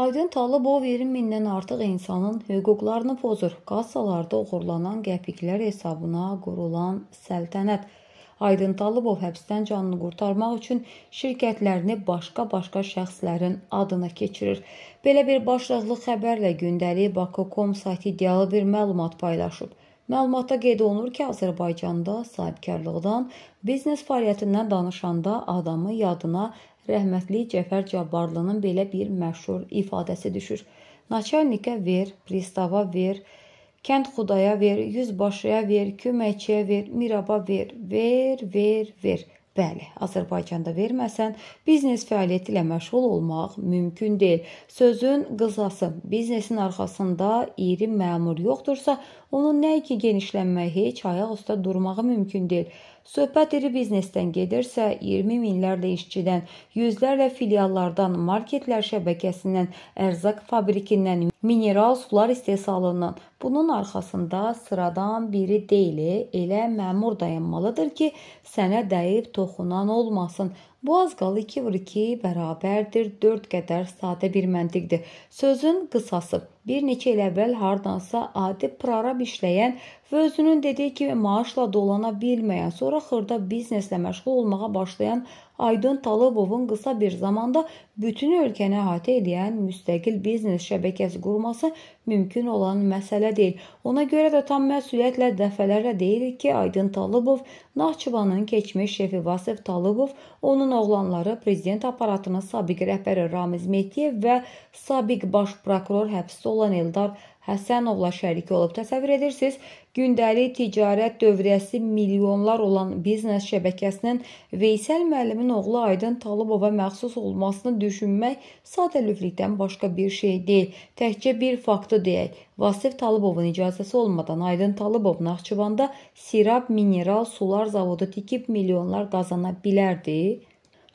Aydın Talıbov 20 mindən artıq insanın hüquqlarını pozur. Kassalarda oğurlanan qəpiklər hesabına qurulan səltənət. Aydın Talıbov həbsdən canını qurtarmaq üçün şirkətlərini başqa-başqa şəxslərin adına keçirir. Belə bir başlıqlı xəbərlə gündəlik Bako.com saytı iddialı bir məlumat paylaşıb. Məlumatda qeyd olunur ki, Azərbaycanda sahibkarlıqdan, biznes fəaliyyətindən danışanda adamı yadına rəhmətli Cəfər Cabbarlının belə bir məşhur ifadəsi düşür. Naçalnikə ver, pristava ver, kənd xudaya ver, yüzbaşıya ver, köməkçiyə ver, miraba ver, ver, ver, ver. Bəli, Azərbaycanda verməsən, biznes fəaliyyəti ilə məşğul olmaq mümkün deyil. Sözün qısası, biznesin arxasında iri məmur yoxdursa, Onun nəinki genişlənmək, heç ayaq üstə durmağı mümkün deyil. Söhbət iri biznesdən gedirsə, 20 minlərlə işçidən, yüzlərlə filiallardan, marketlər şəbəkəsindən, ərzaq fabrikindən, mineral sular istehsalından. Bunun arxasında sıradan biri deyil, elə məmur dayanmalıdır ki, sənə dəyib toxunan olmasın. Bu az qalı 2 vur 2 bərabərdir 4 qədər sadə bir məntiqdir. Sözün qısası bir neçə il əvvəl hardansa adi prorab işləyən və özünün dediyi kimi maaşla dolana bilməyən, sonra xırda bizneslə məşğul olmağa başlayan Aydın Talıbovun qısa bir zamanda bütün ölkəni əhatə edən müstəqil biznes şəbəkəsi qurması mümkün olan məsələ deyil. Ona görə də tam məsuliyyətlə dəfələrlə deyirik ki, Aydın Talıbov Naxçıvanın keçmiş şefi Vasif Talıbov, onun oğlanları prezident aparatının sabiq rəhbəri Ramiz Mehdiyev və sabiq baş prokuror həbsdə olan Eldar Həsənovla şərik olub. Təsəvvür edirsiniz, gündəlik ticarət dövriyəsi milyonlar olan biznes şəbəkəsinin Veysəl müəllimin oğlu Aydın Talıbova məxsus olmasını düşünmək sadəlövlükdən başqa bir şey deyil. Təkcə bir faktı deyək. Vasif Talıbovun icazəsi olmadan Aydın Talıbov Naxçıvanda Sirab mineral sular zavodu tikib milyonlar qazana bilərdi.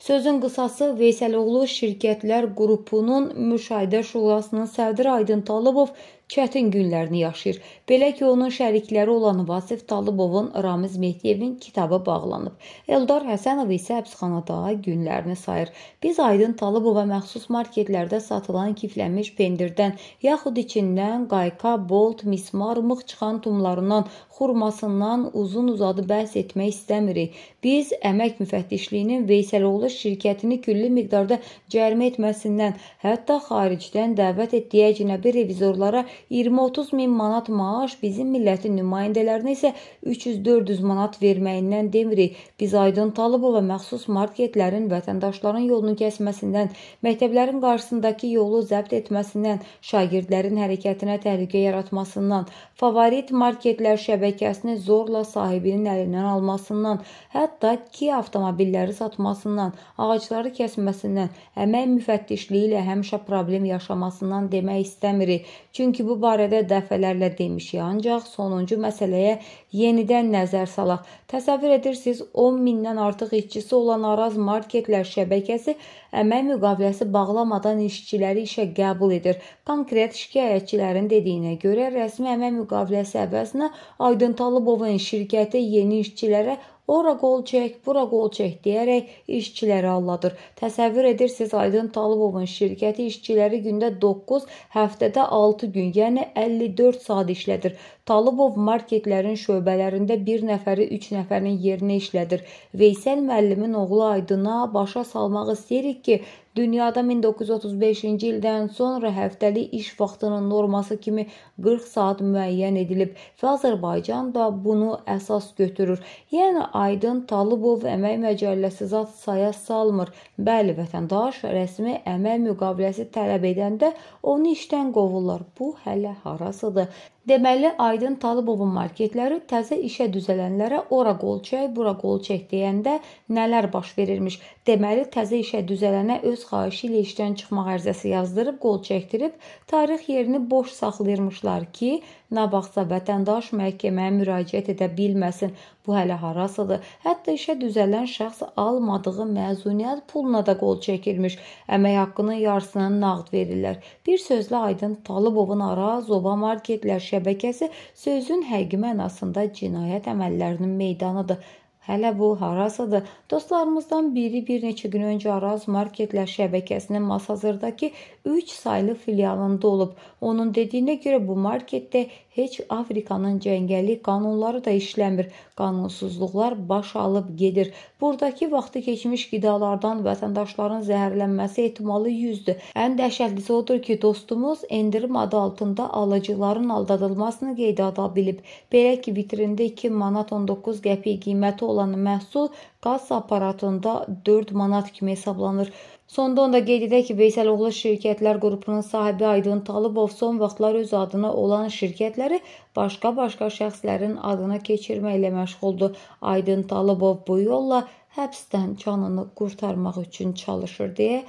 Sözün qısası Veysəloğlu şirkətlər qrupunun müşahidə şurasının sədri Aydın Talıbov çətin günlərini yaşayır. Belə ki, onun şərikləri olan Vasif Talıbovun Ramiz Mehdiyevin kitabı bağlanıb. Eldar Həsənov isə həbsxanada günlərini sayır. Biz Aydın Talıbova məxsus marketlərdə satılan kiflənmiş pendirdən, yaxud içindən qayka, bolt, mismar, mıx çıxan tumlarından, xurmasından uzun-uzadı bəhs etmək istəmirik. Biz əmək müfəttişliyinin Veysəloğlu şirkətini külli miqdarda cərimə etməsindən, hətta xaricdən dəvət etdiyi əcnəbi revizorlara 20-30 min manat maaş bizim millətin nümayəndələrinə isə 300-400 manat verməyindən demirik. Biz Aydın Talıbova məxsus marketlərin vətəndaşların yolunu kəsməsindən, məktəblərin qarşısındakı yolu zəbt etməsindən, şagirdlərin hərəkətinə təhlükə yaratmasından, favorit marketlər şəbəkəsini zorla sahibinin əlindən almasından, hətta ki avtomobilləri satmasından, ağacları kəsməsindən, əmək müfəttişliyi ilə həmişə problem yaşamasından demək istəmirik. Çünki bu barədə dəfələrlə demişik, ancaq sonuncu məsələyə yenidən nəzər salaq. Təsəvvür edirsiniz, 10 mindən artıq işçisi olan Araz Marketlər şəbəkəsi əmək müqaviləsi bağlamadan işçiləri işə qəbul edir. Konkret şikayətçilərin dediyinə görə rəsmi əmək müqaviləsi əvəzinə Aydın Talıbovun şirkəti yeni işçilərə Ora qol çək, bura qol çək deyərək işçiləri alladır. Təsəvvür edirsiniz Aydın Talıbovun şirkəti işçiləri gündə 9, həftədə 6 gün, yəni 54 saat işlədir. Talıbov marketlərin şöbələrində bir nəfəri üç nəfərin yerinə işlədir. Veysəl müəllimin oğlu Aydına başa salmaq istəyirik ki, dünyada 1935-ci ildən sonra həftəlik iş vaxtının norması kimi 40 saat müəyyən edilib və Azərbaycan da bunu əsas götürür. Yəni Aydın Talıbov əmək məcəlləsi zat saya salmır. Bəli, vətəndaş rəsmi əmək müqaviləsi tələb edəndə onu işdən qovurlar. Bu hələ harasıdır? Deməli, Aydın Talıbovun marketləri təzə işə düzələnlərə ora qol çək, bura qol çək deyəndə nələr baş verirmiş. Deməli, təzə işə düzələnə öz xahişi ilə işdən çıxmaq ərizəsi yazdırıb qol çəkdirib, tarix yerini boş saxlayırmışlar ki, nə vaxtsa vətəndaş məhkəməyə müraciət edə bilməsin. Bu hələ harasıdır. Hətta işə düzələn şəxs almadığı məzuniyyət puluna da qol çəkilmiş. Əmək haqqının yarısını nağd verirlər. Bir sözlə Aydın Talıbovun ara Zoba marketlər şəbəkəsi sözün həqiqi mənasında cinayət əməllərinin meydanıdır. Hələ bu harasıdır? Dostlarımızdan biri bir neçə gün öncə Araz Marketlər şəbəkəsinin Masazırdakı 3 saylı filialında olub. Onun dediyinə görə bu marketdə heç Afrikanın cəngəllik qanunları da işləmir. Qanunsuzluqlar baş alıb gedir. Buradakı vaxtı keçmiş qidalardan vətəndaşların zəhərlənməsi ehtimalı 100-dür. Ən dəhşətlisi odur ki, dostumuz endirim adı altında alıcıların aldadılmasını qeydə ala bilib. Belə ki, vitrində 2 manat 19 qəpik qiyməti olan olan məhsul kassa aparatında 4 manat kimi hesablanır. Sondan da qeyd edək ki, Veysəl oğlu şirkətlər qrupunun sahibi Aydın Talıbov son vaxtlar öz adına olan şirkətləri başqa-başqa şəxslərin adına keçirməklə məşğuldur. Aydın Talıbov bu yolla həbsdən canını qurtarmaq üçün çalışır deyə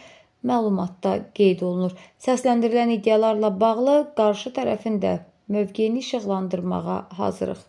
məlumatda qeyd olunur. Səsləndirilən iddialarla bağlı qarşı tərəfin də mövqeyini işıqlandırmağa hazırıq.